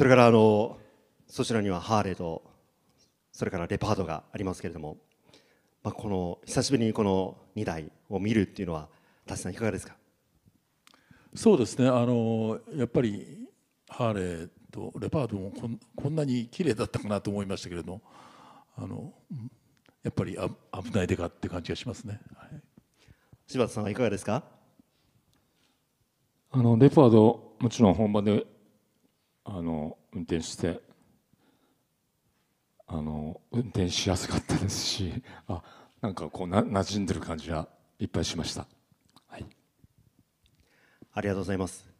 それからあのそちらにはハーレーとそれからレパートがありますけれども、まあ、この久しぶりにこの2台を見るっていうのは達さんいかがですかそうですねあのやっぱりハーレーとレパートもこんこんなに綺麗だったかなと思いましたけれどあのやっぱりあ危ないでかって感じがしますね、はい、柴田さんはいかがですかあのレパードもちろん本番であの運転してあの運転しやすかったですしあなんかこうな馴染んでる感じがいっぱいしました、はい、ありがとうございます